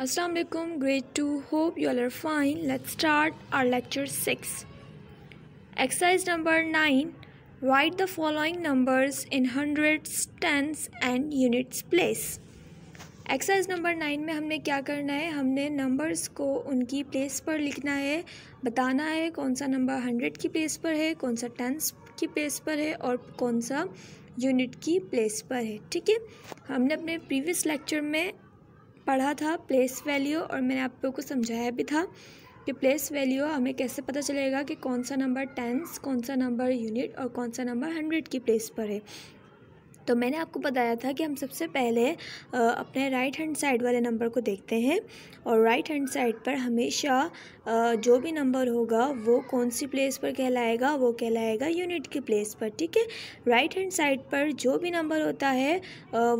अस्सलाम वालेकुम grade two hope you are fine let's start our lecture six exercise number nine write the following numbers in hundreds tens and units place exercise number nine में हमने क्या करना है हमने numbers को उनकी प्लेस पर लिखना है बताना है कौन सा नंबर हंड्रेड की प्लेस पर है कौन सा टेंस की प्लेस पर है और कौन सा यूनिट की प्लेस पर है ठीक है हमने अपने प्रीवियस लेक्चर में पढ़ा था प्लेस वैल्यू और मैंने आप लोगों को समझाया भी था कि प्लेस वैल्यू हमें कैसे पता चलेगा कि कौन सा नंबर टेंस कौन सा नंबर यूनिट और कौन सा नंबर हंड्रेड की प्लेस पर है तो मैंने आपको बताया था कि हम सबसे पहले अपने राइट हैंड साइड वाले नंबर को देखते हैं और राइट हैंड साइड पर हमेशा जो भी नंबर होगा वो कौन सी प्लेस पर कहलाएगा वो कहलाएगा यूनिट की प्लेस पर ठीक है राइट हैंड साइड पर जो भी नंबर होता है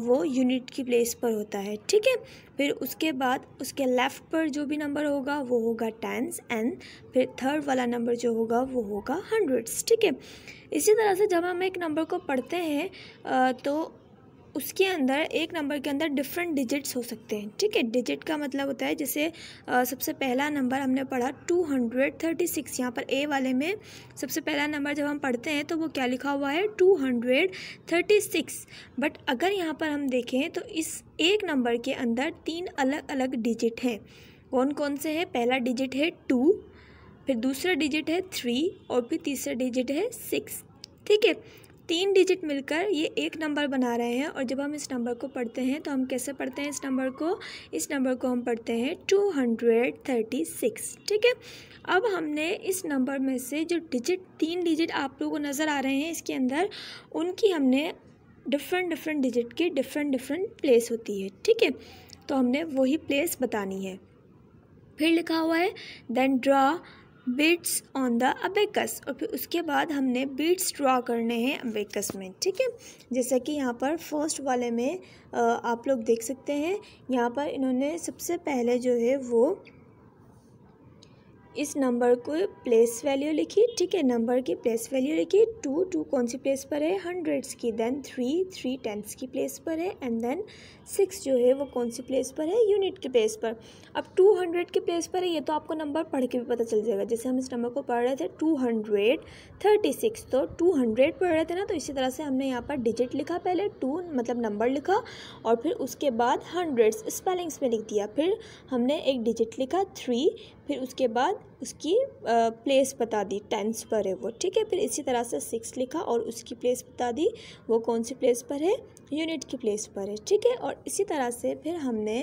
वो यूनिट की प्लेस पर होता है ठीक है फिर उसके बाद उसके लेफ़्ट पर जो भी नंबर होगा वो होगा टेंस एंड फिर थर्ड वाला नंबर जो होगा वो होगा हंड्रेड्स ठीक है इसी तरह से जब हम एक नंबर को पढ़ते हैं तो उसके अंदर एक नंबर के अंदर डिफरेंट डिजिट्स हो सकते हैं ठीक है डिजिट का मतलब होता है जैसे सबसे पहला नंबर हमने पढ़ा टू हंड्रेड थर्टी सिक्स यहाँ पर ए वाले में सबसे पहला नंबर जब हम पढ़ते हैं तो वो क्या लिखा हुआ है two hundred thirty six but अगर यहाँ पर हम देखें तो इस एक नंबर के अंदर तीन अलग अलग डिजिट हैं कौन कौन से है पहला डिजिट है टू फिर दूसरा डिजिट है थ्री और फिर तीसरा डिजिट है सिक्स ठीक है तीन डिजिट मिलकर ये एक नंबर बना रहे हैं और जब हम इस नंबर को पढ़ते हैं तो हम कैसे पढ़ते हैं इस नंबर को इस नंबर को हम पढ़ते हैं टू हंड्रेड थर्टी सिक्स ठीक है अब हमने इस नंबर में से जो डिजिट तीन डिजिट आप लोगों को नज़र आ रहे हैं इसके अंदर उनकी हमने डिफरेंट डिफरेंट डिजिट की डिफरेंट डिफरेंट प्लेस होती है ठीक है तो हमने वही प्लेस बतानी है फिर लिखा हुआ है then draw beads on the abacus और फिर उसके बाद हमने बीट्स ड्रा करने हैं अबेकस में ठीक है जैसा कि यहाँ पर फर्स्ट वाले में आप लोग देख सकते हैं यहाँ पर इन्होंने सबसे पहले जो है वो इस नंबर को प्लेस वैल्यू लिखी ठीक है नंबर की प्लेस वैल्यू लिखी टू टू कौन सी प्लेस पर है हंड्रेड्स की देन थ्री थ्री टेंथ की प्लेस पर है एंड देन सिक्स जो है वो कौन सी प्लेस पर है यूनिट की प्लेस पर अब टू हंड्रेड की प्लेस पर है ये तो आपको नंबर पढ़ के भी पता चल जाएगा जैसे हम इस नंबर को पढ़ रहे थे टू हंड्रेड थर्टी सिक्स तो टू हंड्रेड पढ़ रहे थे ना तो इसी तरह से हमने यहाँ पर डिजिट लिखा पहले टू मतलब नंबर लिखा और फिर उसके बाद हंड्रेड्स स्पेलिंग्स में लिख दिया फिर हमने एक डिजिट लिखा थ्री फिर उसके बाद उसकी प्लेस बता दी टेंस पर है वो ठीक है फिर इसी तरह से सिक्स लिखा और उसकी प्लेस बता दी वो कौन सी प्लेस पर है यूनिट की प्लेस पर है ठीक है और इसी तरह से फिर हमने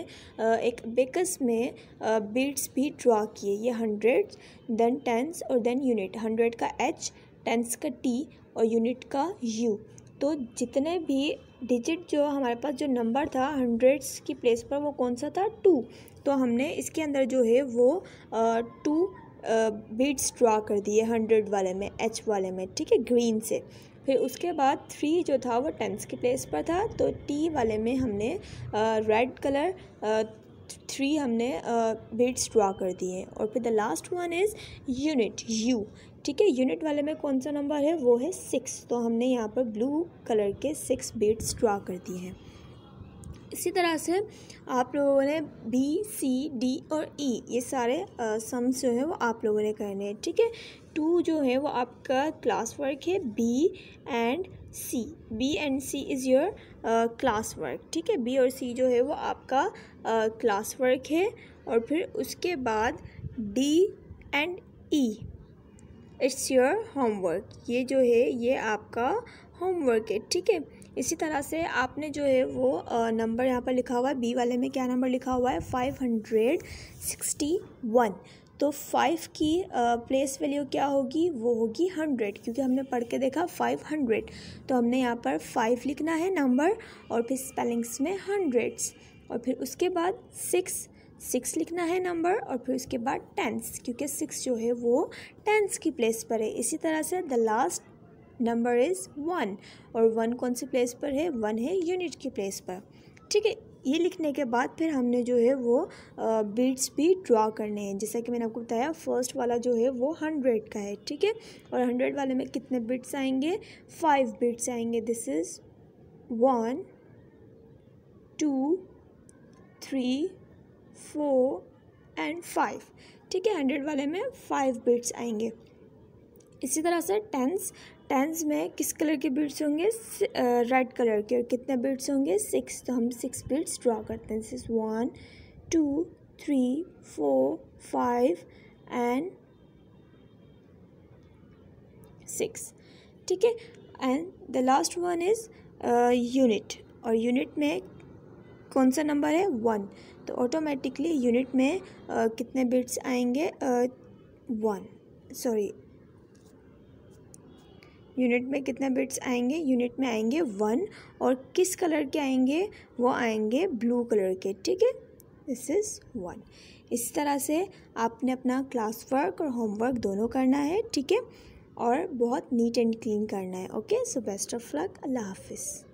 एक बेकस में बीट्स भी ड्रा किए ये हंड्रेड देन टेंस और देन यूनिट हंड्रेड का एच टेंस का टी और यूनिट का यू तो जितने भी डिजिट जो हमारे पास जो नंबर था हंड्रेड्स की प्लेस पर वो कौन सा था टू तो हमने इसके अंदर जो है वो टू बीट्स ड्रा कर दिए हंड्रेड वाले में एच वाले में ठीक है ग्रीन से फिर उसके बाद थ्री जो था वो टेंस की प्लेस पर था तो टी वाले में हमने रेड कलर थ्री हमने बिट्स ड्रा कर दिए हैं और फिर the last one is unit U ठीक है यूनिट वाले में कौन सा नंबर है वो है सिक्स तो हमने यहाँ पर ब्लू कलर के सिक्स बेट्स ड्रा कर दिए हैं इसी तरह से आप लोगों ने बी सी डी और ई e, ये सारे सम्स जो हैं वो आप लोगों ने करने हैं ठीक है टू जो है वो आपका क्लास वर्क है B and C B and C is your class work ठीक है बी और सी जो है वो आपका क्लास uh, वर्क है और फिर उसके बाद D and E it's your homework ये जो है ये आपका होमवर्क है ठीक है इसी तरह से आपने जो है वो नंबर uh, यहाँ पर लिखा हुआ है बी वाले में क्या नंबर लिखा हुआ है फाइव हंड्रेड सिक्सटी वन तो फाइव की प्लेस वैल्यू क्या होगी वो होगी हंड्रेड क्योंकि हमने पढ़ के देखा फाइव हंड्रेड तो हमने यहाँ पर फाइव लिखना है नंबर और फिर स्पेलिंग्स में हंड्रेड्स और फिर उसके बाद सिक्स सिक्स लिखना है नंबर और फिर उसके बाद टेंस क्योंकि सिक्स जो है वो टेंस की प्लेस पर है इसी तरह से the last number is one और वन कौन सी प्लेस पर है वन है यूनिट की प्लेस पर ठीक है ये लिखने के बाद फिर हमने जो है वो बीट्स भी ड्रा करने हैं जैसा कि मैंने आपको बताया फर्स्ट वाला जो है वो हंड्रेड का है ठीक है और हंड्रेड वाले में कितने बिट्स आएंगे फाइव बिट्स आएंगे this is one two three four and five ठीक है हंड्रेड वाले में फाइव बिट्स आएंगे इसी तरह से टेंस टेंस में किस कलर के बीड्स होंगे रेड कलर के और कितने बीड्स होंगे सिक्स तो हम सिक्स बीड्स ड्रा करते हैं six one two three four five and six ठीक है and the last one is unit और यूनिट में कौन सा नंबर है वन तो ऑटोमेटिकली यूनिट में uh, कितने बिट्स आएंगे वन uh, सॉरी यूनिट में कितने बिट्स आएंगे यूनिट में आएंगे वन और किस कलर के आएंगे वो आएंगे ब्लू कलर के ठीक है दिस इज़ वन इस तरह से आपने अपना क्लास वर्क और होमवर्क दोनों करना है ठीक है और बहुत नीट एंड क्लीन करना है okay so best of luck अल्लाह हाफिज़